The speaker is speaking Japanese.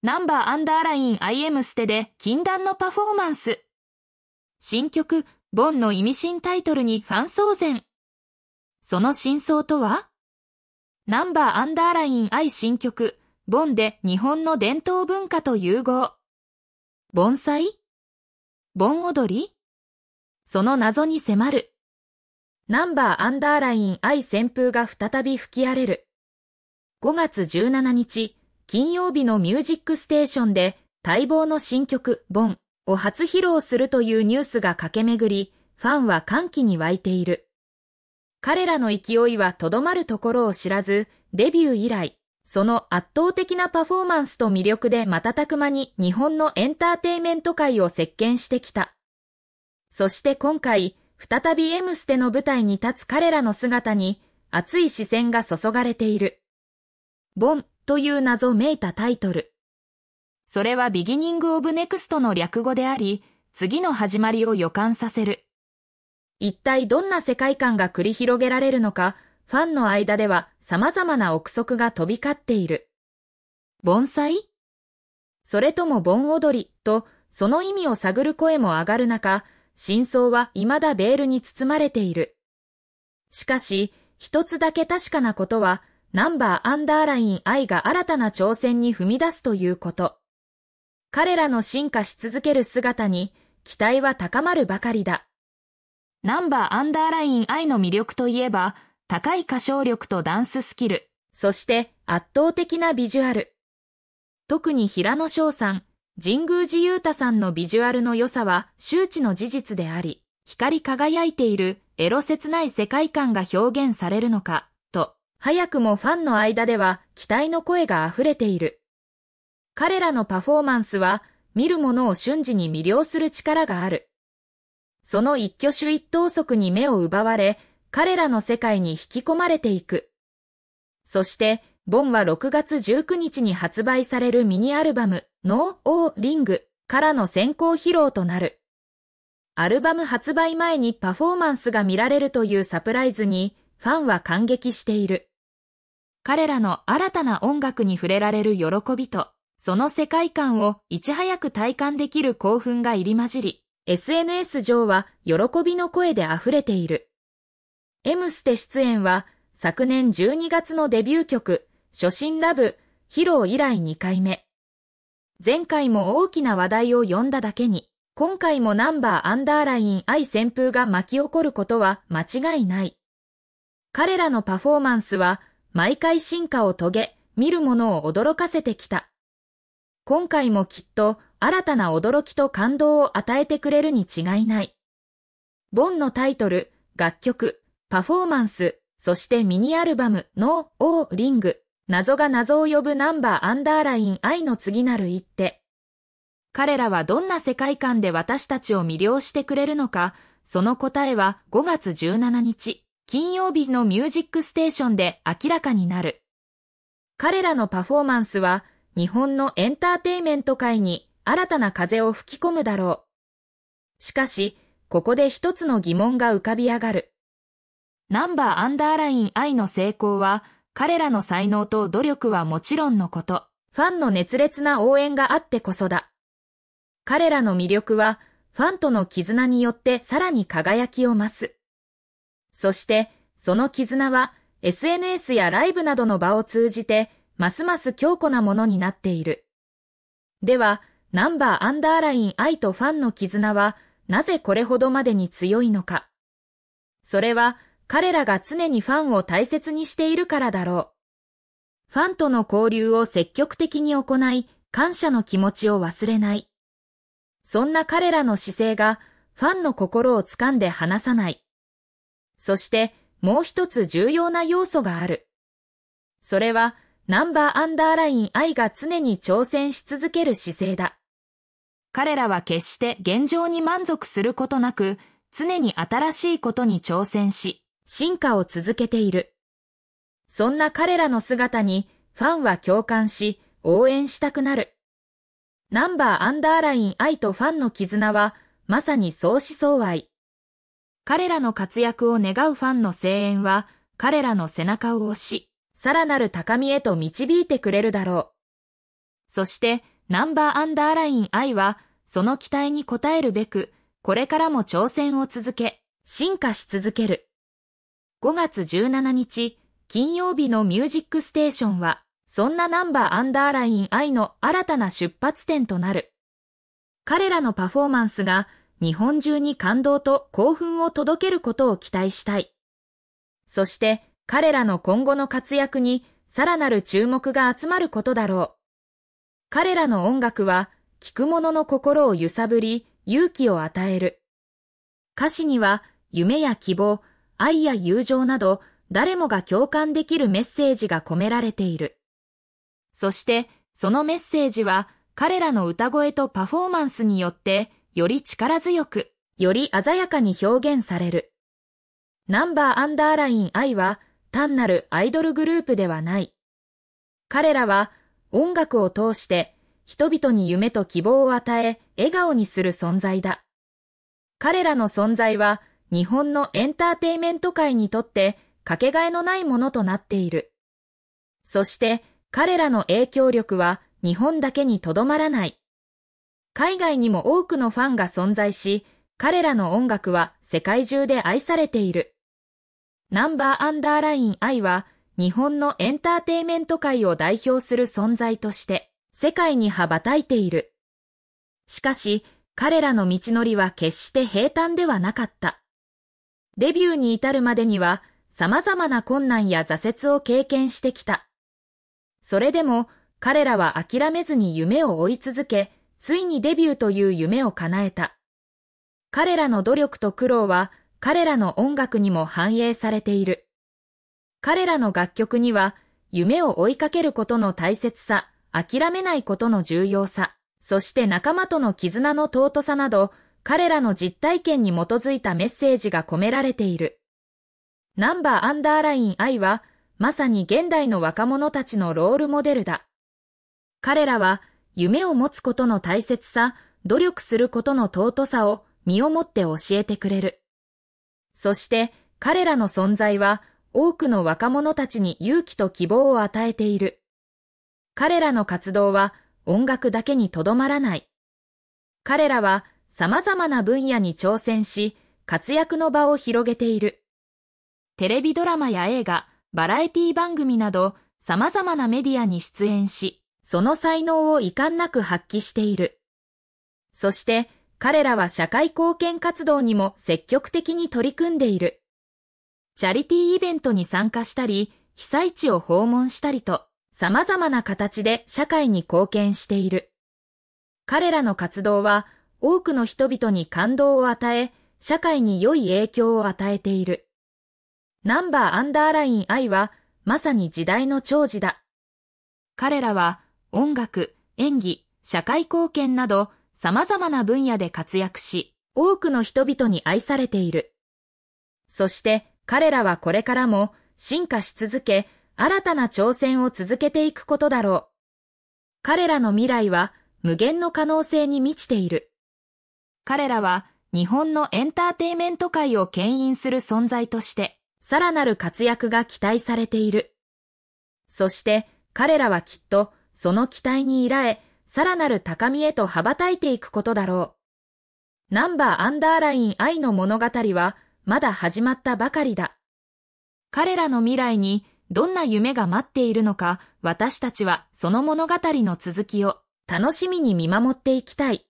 ナンバーアンダーライン IM ステで禁断のパフォーマンス。新曲、ボンの意味深タイトルにファン騒然。その真相とはナンバーアンダーライン I 新曲、ボンで日本の伝統文化と融合。盆栽盆踊りその謎に迫る。ナンバーアンダーライン I 旋風が再び吹き荒れる。5月17日、金曜日のミュージックステーションで待望の新曲、ボンを初披露するというニュースが駆け巡り、ファンは歓喜に湧いている。彼らの勢いはとどまるところを知らず、デビュー以来、その圧倒的なパフォーマンスと魅力で瞬く間に日本のエンターテイメント界を席巻してきた。そして今回、再びエムステの舞台に立つ彼らの姿に熱い視線が注がれている。ボンという謎めいたタイトル。それはビギニングオブネクストの略語であり、次の始まりを予感させる。一体どんな世界観が繰り広げられるのか、ファンの間では様々な憶測が飛び交っている。盆栽それとも盆踊りと、その意味を探る声も上がる中、真相は未だベールに包まれている。しかし、一つだけ確かなことは、ナンバーアンダーライン I が新たな挑戦に踏み出すということ。彼らの進化し続ける姿に期待は高まるばかりだ。ナンバーアンダーライン I の魅力といえば、高い歌唱力とダンススキル、そして圧倒的なビジュアル。特に平野翔さん、神宮寺勇太さんのビジュアルの良さは周知の事実であり、光り輝いているエロ切ない世界観が表現されるのか、早くもファンの間では期待の声が溢れている。彼らのパフォーマンスは見るものを瞬時に魅了する力がある。その一挙手一投足に目を奪われ、彼らの世界に引き込まれていく。そして、ボンは6月19日に発売されるミニアルバム、ノー・オー・リングからの先行披露となる。アルバム発売前にパフォーマンスが見られるというサプライズに、ファンは感激している。彼らの新たな音楽に触れられる喜びと、その世界観をいち早く体感できる興奮が入り混じり、SNS 上は喜びの声で溢れている。M ステ出演は昨年12月のデビュー曲、初心ラブ、披露以来2回目。前回も大きな話題を呼んだだけに、今回もナンバーアンダーライン愛旋風が巻き起こることは間違いない。彼らのパフォーマンスは毎回進化を遂げ、見るものを驚かせてきた。今回もきっと新たな驚きと感動を与えてくれるに違いない。ボンのタイトル、楽曲、パフォーマンス、そしてミニアルバムのー・リング、謎が謎を呼ぶナンバーアンダーライン愛の次なる一手。彼らはどんな世界観で私たちを魅了してくれるのか、その答えは5月17日。金曜日のミュージックステーションで明らかになる。彼らのパフォーマンスは日本のエンターテイメント界に新たな風を吹き込むだろう。しかし、ここで一つの疑問が浮かび上がる。ナンバーアンダーライン愛の成功は、彼らの才能と努力はもちろんのこと、ファンの熱烈な応援があってこそだ。彼らの魅力は、ファンとの絆によってさらに輝きを増す。そしてその絆は SNS やライブなどの場を通じてますます強固なものになっている。では、ナンバーアンダーライン愛とファンの絆はなぜこれほどまでに強いのか。それは彼らが常にファンを大切にしているからだろう。ファンとの交流を積極的に行い、感謝の気持ちを忘れない。そんな彼らの姿勢がファンの心を掴んで離さない。そしてもう一つ重要な要素がある。それはナンバーアンダーライン I が常に挑戦し続ける姿勢だ。彼らは決して現状に満足することなく、常に新しいことに挑戦し、進化を続けている。そんな彼らの姿にファンは共感し、応援したくなる。ナンバーアンダーライン愛とファンの絆は、まさに相思相愛。彼らの活躍を願うファンの声援は、彼らの背中を押し、さらなる高みへと導いてくれるだろう。そして、ナンバーアンダーライン I は、その期待に応えるべく、これからも挑戦を続け、進化し続ける。5月17日、金曜日のミュージックステーションは、そんなナンバーアンダーライン I の新たな出発点となる。彼らのパフォーマンスが、日本中に感動と興奮を届けることを期待したい。そして彼らの今後の活躍にさらなる注目が集まることだろう。彼らの音楽は聴く者の心を揺さぶり勇気を与える。歌詞には夢や希望、愛や友情など誰もが共感できるメッセージが込められている。そしてそのメッセージは彼らの歌声とパフォーマンスによってより力強く、より鮮やかに表現される。ナンバーアンダーライン I は単なるアイドルグループではない。彼らは音楽を通して人々に夢と希望を与え笑顔にする存在だ。彼らの存在は日本のエンターテイメント界にとってかけがえのないものとなっている。そして彼らの影響力は日本だけにとどまらない。海外にも多くのファンが存在し、彼らの音楽は世界中で愛されている。ナンバーアンダーライン愛は日本のエンターテイメント界を代表する存在として世界に羽ばたいている。しかし彼らの道のりは決して平坦ではなかった。デビューに至るまでには様々な困難や挫折を経験してきた。それでも彼らは諦めずに夢を追い続け、ついにデビューという夢を叶えた。彼らの努力と苦労は彼らの音楽にも反映されている。彼らの楽曲には夢を追いかけることの大切さ、諦めないことの重要さ、そして仲間との絆の尊さなど、彼らの実体験に基づいたメッセージが込められている。ナンバーアンダーライン愛は、まさに現代の若者たちのロールモデルだ。彼らは夢を持つことの大切さ、努力することの尊さを身をもって教えてくれる。そして彼らの存在は多くの若者たちに勇気と希望を与えている。彼らの活動は音楽だけにとどまらない。彼らは様々な分野に挑戦し、活躍の場を広げている。テレビドラマや映画、バラエティ番組など様々なメディアに出演し、その才能を遺憾なく発揮している。そして、彼らは社会貢献活動にも積極的に取り組んでいる。チャリティーイベントに参加したり、被災地を訪問したりと、様々な形で社会に貢献している。彼らの活動は、多くの人々に感動を与え、社会に良い影響を与えている。ナンバーアンダーライン愛は、まさに時代の長寿だ。彼らは、音楽、演技、社会貢献など様々な分野で活躍し、多くの人々に愛されている。そして彼らはこれからも進化し続け、新たな挑戦を続けていくことだろう。彼らの未来は無限の可能性に満ちている。彼らは日本のエンターテイメント界を牽引する存在として、さらなる活躍が期待されている。そして彼らはきっとその期待にいらえ、さらなる高みへと羽ばたいていくことだろう。ナンバーアンダーライン愛の物語は、まだ始まったばかりだ。彼らの未来に、どんな夢が待っているのか、私たちはその物語の続きを楽しみに見守っていきたい。